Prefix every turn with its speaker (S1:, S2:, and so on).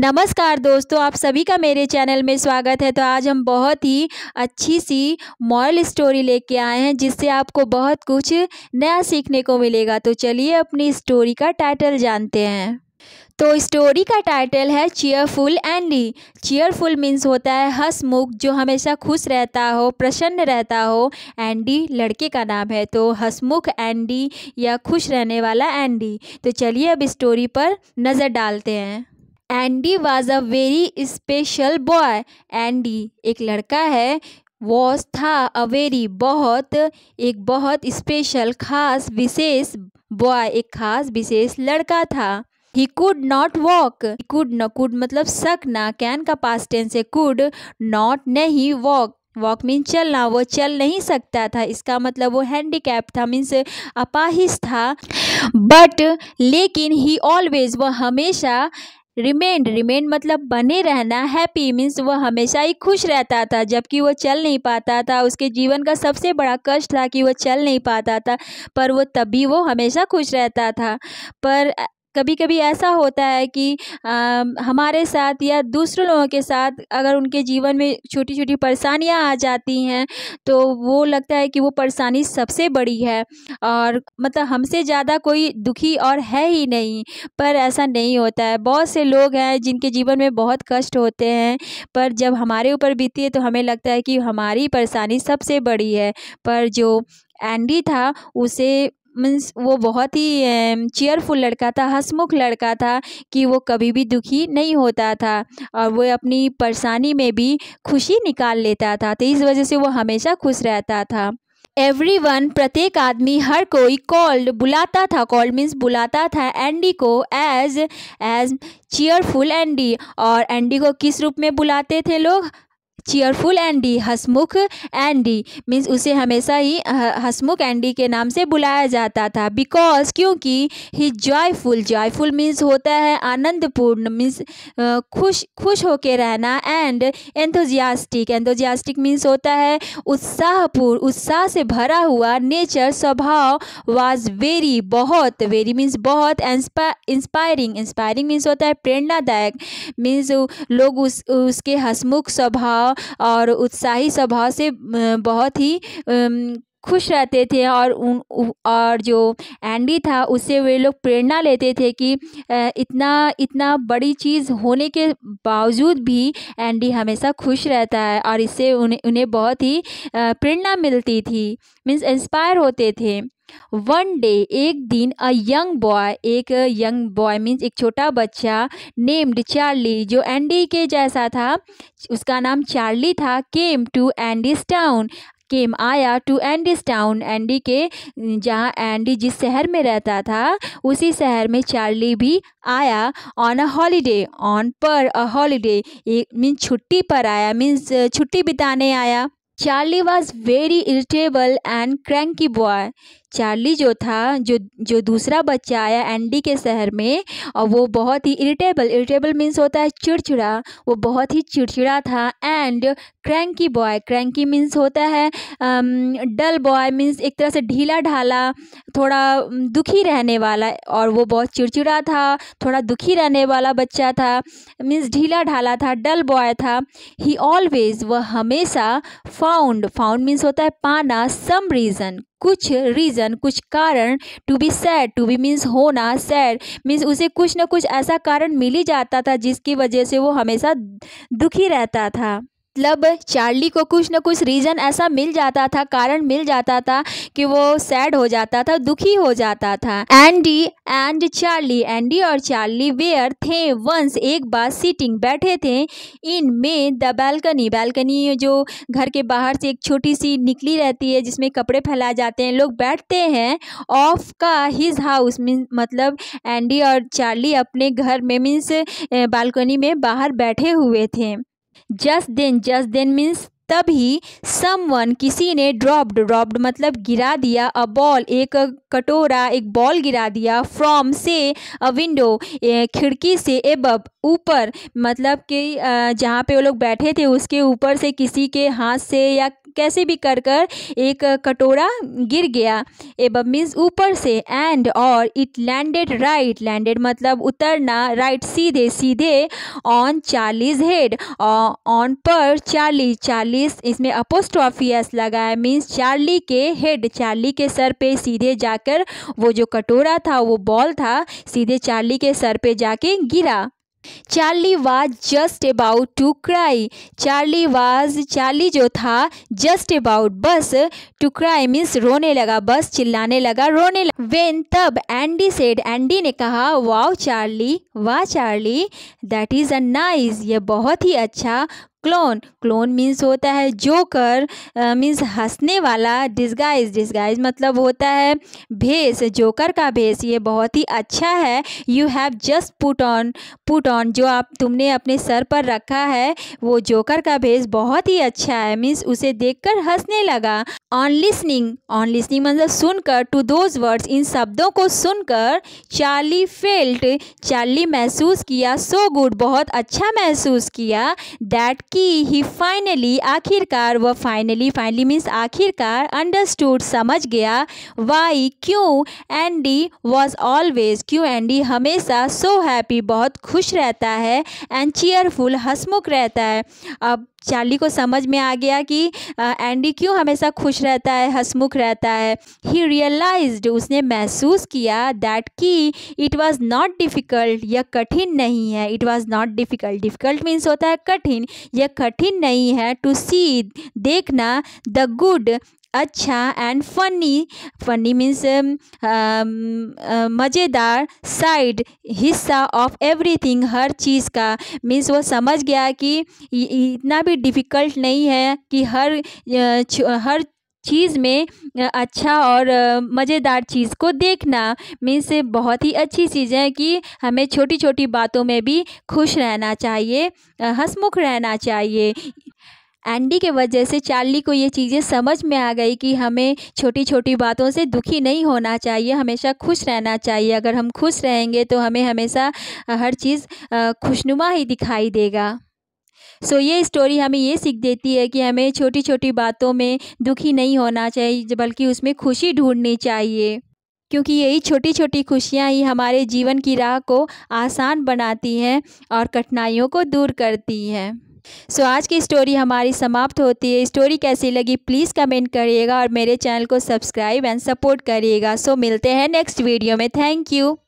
S1: नमस्कार दोस्तों आप सभी का मेरे चैनल में स्वागत है तो आज हम बहुत ही अच्छी सी मॉरल स्टोरी लेके आए हैं जिससे आपको बहुत कुछ नया सीखने को मिलेगा तो चलिए अपनी स्टोरी का टाइटल जानते हैं तो स्टोरी का टाइटल है चेयरफुल एंडी चेयरफुल मीन्स होता है हंसमुख जो हमेशा खुश रहता हो प्रसन्न रहता हो एंडी लड़के का नाम है तो हसमुख एंडी या खुश रहने वाला एंडी तो चलिए अब स्टोरी पर नज़र डालते हैं Andy was a very special boy Andy एक लड़का है वॉज था अ वेरी बहुत एक बहुत स्पेशल खास विशेष बॉय एक खास विशेष लड़का था He could not walk. He could not could मतलब सक ना कैन का पास टेंस है कुड नॉट नहीं वॉक वॉक मीन चलना वो चल नहीं सकता था इसका मतलब वो हैंडीकैप था मीन्स अपाहिज था बट लेकिन ही ऑलवेज वह हमेशा रिमेंड रिमेंड मतलब बने रहना हैप्पी मीन्स वह हमेशा ही खुश रहता था जबकि वो चल नहीं पाता था उसके जीवन का सबसे बड़ा कष्ट था कि वह चल नहीं पाता था पर वो तभी वो हमेशा खुश रहता था पर कभी कभी ऐसा होता है कि हमारे साथ या दूसरे लोगों के साथ अगर उनके जीवन में छोटी छोटी परेशानियाँ आ जाती हैं तो वो लगता है कि वो परेशानी सबसे बड़ी है और मतलब हमसे ज़्यादा कोई दुखी और है ही नहीं पर ऐसा नहीं होता है बहुत से लोग हैं जिनके जीवन में बहुत कष्ट होते हैं पर जब हमारे ऊपर बीती है तो हमें लगता है कि हमारी परेशानी सबसे बड़ी है पर जो एंडी था उसे मीन्स वो बहुत ही चेयरफुल लड़का था हंसमुख लड़का था कि वो कभी भी दुखी नहीं होता था और वो अपनी परेशानी में भी खुशी निकाल लेता था तो इस वजह से वो हमेशा खुश रहता था एवरी वन प्रत्येक आदमी हर कोई कॉल्ड बुलाता था कॉल्ड मीन्स बुलाता था एंडी को एज एज चीयरफुल एंडी और एंडी को किस रूप में बुलाते थे लोग चीयरफुल एंडी हसमुख एंडी मीन्स उसे हमेशा ही हसमुख एंडी के नाम से बुलाया जाता था बिकॉज क्योंकि ही जॉयफुल जॉयफुल मीन्स होता है आनंदपूर्ण मीन्स खुश खुश होके रहना एंड एंथोजियास्टिक एंथोजियास्टिक मीन्स होता है उत्साहपूर्ण उत्साह से भरा हुआ नेचर स्वभाव वाज वेरी बहुत वेरी मीन्स बहुत इंस्पायरिंग इंस्पायरिंग मीन्स होता है प्रेरणादायक मीन्स लोग उस उसके हसमुख स्वभाव और उत्साही स्वभाव से बहुत ही खुश रहते थे और उन और जो एंडी था उससे वे लोग प्रेरणा लेते थे कि इतना इतना बड़ी चीज़ होने के बावजूद भी एंडी हमेशा खुश रहता है और इससे उन्हें उन्हें बहुत ही प्रेरणा मिलती थी मीन्स इंस्पायर होते थे वन डे एक दिन अ यंग बॉय एक यंग बॉय मीन्स एक छोटा बच्चा नेम्ड चार्ली जो एंडी के जैसा था उसका नाम चार्ली था came to Andy's town came आया टू एंडीज टाउन एंडी के जहाँ एंडी जिस शहर में रहता था उसी शहर में चार्ली भी आया ऑन अ हॉलीडे ऑन पर अ हॉलीडे मीन्स छुट्टी पर आया मीन्स छुट्टी बिताने आया Charlie was very irritable and cranky boy Charlie जो था जो जो दूसरा बच्चा आया एंडी के शहर में और वो बहुत ही इरिटेबल इरिटेबल मीन्स होता है चिड़चिड़ा वो बहुत ही चिड़चिड़ा था and cranky boy cranky means होता है डल बॉय मीन्स एक तरह से ढीला ढाला थोड़ा दुखी रहने वाला और वो बहुत चिड़चिड़ा था थोड़ा दुखी रहने वाला बच्चा था मीन्स ढीला ढाला था डल बॉय था ही ऑलवेज वह हमेशा फाउंड फाउंड मीन्स होता है पाना सम रीज़न कुछ रीज़न कुछ कारण to be sad to be means होना सैड मीन्स उसे कुछ ना कुछ ऐसा कारण मिल ही जाता था जिसकी वजह से वो हमेशा दुखी रहता था मतलब चार्ली को कुछ ना कुछ रीज़न ऐसा मिल जाता था कारण मिल जाता था कि वो सैड हो जाता था दुखी हो जाता था एंडी एंड चार्ली एंडी और चार्ली वेयर थे वंस एक बार सीटिंग बैठे थे इन में द बैल्कनी बैल्कनी जो घर के बाहर से एक छोटी सी निकली रहती है जिसमें कपड़े फैलाए जाते हैं लोग बैठते हैं ऑफ का हिज हाउस मीन मतलब एंडी और चार्ली अपने घर में मीन्स बालकनी में बाहर बैठे हुए थे just then just then means तभी समवन किसी ने ड्रॉप्ड ड्रॉप्ड मतलब गिरा दिया अ बॉल एक कटोरा एक बॉल गिरा दिया फ्रॉम से अ विंडो खिड़की से एबब ऊपर मतलब कि जहाँ पे वो लोग बैठे थे उसके ऊपर से किसी के हाथ से या कैसे भी कर कर एक कटोरा गिर गया एबब मीन्स ऊपर से एंड और इट लैंडेड राइट लैंडेड मतलब उतरना राइट right, सीधे सीधे ऑन चालीस हेड ऑन uh, पर चालीस चालीस इसमें अपोस्ट्रॉफियस लगा है मीन्स चार्ली के हेड चार्ली के सर पे सीधे जाकर वो जो कटोरा था वो बॉल था सीधे चार्ली के सर पे जाके गिरा Charlie was just about to cry Charlie was Charlie जो था जस्ट अबाउट बस टू क्राई मीन्स रोने लगा बस चिल्लाने लगा रोने लगा वेन तब एंडी सेड एंडी ने कहा वाओ चार्ली वाह Charlie that is a nice ये बहुत ही अच्छा क्लोन क्लोन मीन्स होता है जोकर मीन्स हंसने वाला डिस्गाइज डिस्गाइज मतलब होता है भेस जोकर का भेस ये बहुत ही अच्छा है you have just put on put on जो आप तुमने अपने सर पर रखा है वो जोकर का भेस बहुत ही अच्छा है मीन्स उसे देखकर हंसने लगा ऑन लिसनिंग ऑन लिसनिंग मतलब सुनकर टू दोज वर्ड्स इन शब्दों को सुनकर चार्ली फेल्ट चार्ली महसूस किया सो so गुड बहुत अच्छा महसूस किया दैट कि ही फाइनली आखिरकार वह फाइनली फाइनली मीन्स आखिरकार अंडरस्टूड समझ गया वाई क्यों एंडी वॉज ऑलवेज क्यों एंडी हमेशा सो हैप्पी बहुत खुश रहता है एंड चेयरफुल हंसमुख रहता है अब चार्ली को समझ में आ गया कि एंडी क्यों हमेशा खुश रहता है हंसमुख रहता है ही रियलाइज्ड उसने महसूस किया दैट कि इट वाज नॉट डिफ़िकल्ट यह कठिन नहीं है it was not difficult difficult means होता है कठिन यह कठिन नहीं है टू सी देखना द गुड अच्छा एंड फनी फनी मीन्स मज़ेदार साइड हिस्सा ऑफ एवरीथिंग हर चीज़ का मीन्स वो समझ गया कि इतना भी डिफ़िकल्ट नहीं है कि हर हर चीज़ में अच्छा और मज़ेदार चीज़ को देखना मीन्स बहुत ही अच्छी चीज़ है कि हमें छोटी छोटी बातों में भी खुश रहना चाहिए हंसमुख रहना चाहिए एंडी के वजह से चार्ली को ये चीज़ें समझ में आ गई कि हमें छोटी छोटी बातों से दुखी नहीं होना चाहिए हमेशा खुश रहना चाहिए अगर हम खुश रहेंगे तो हमें हमेशा हर चीज़ खुशनुमा ही दिखाई देगा सो ये स्टोरी हमें ये सीख देती है कि हमें छोटी छोटी बातों में दुखी नहीं होना चाहिए बल्कि उसमें खुशी ढूंढनी चाहिए क्योंकि यही छोटी छोटी खुशियाँ ही हमारे जीवन की राह को आसान बनाती हैं और कठिनाइयों को दूर करती हैं सो so, आज की स्टोरी हमारी समाप्त होती है स्टोरी कैसी लगी प्लीज़ कमेंट करिएगा और मेरे चैनल को सब्सक्राइब एंड सपोर्ट करिएगा सो so, मिलते हैं नेक्स्ट वीडियो में थैंक यू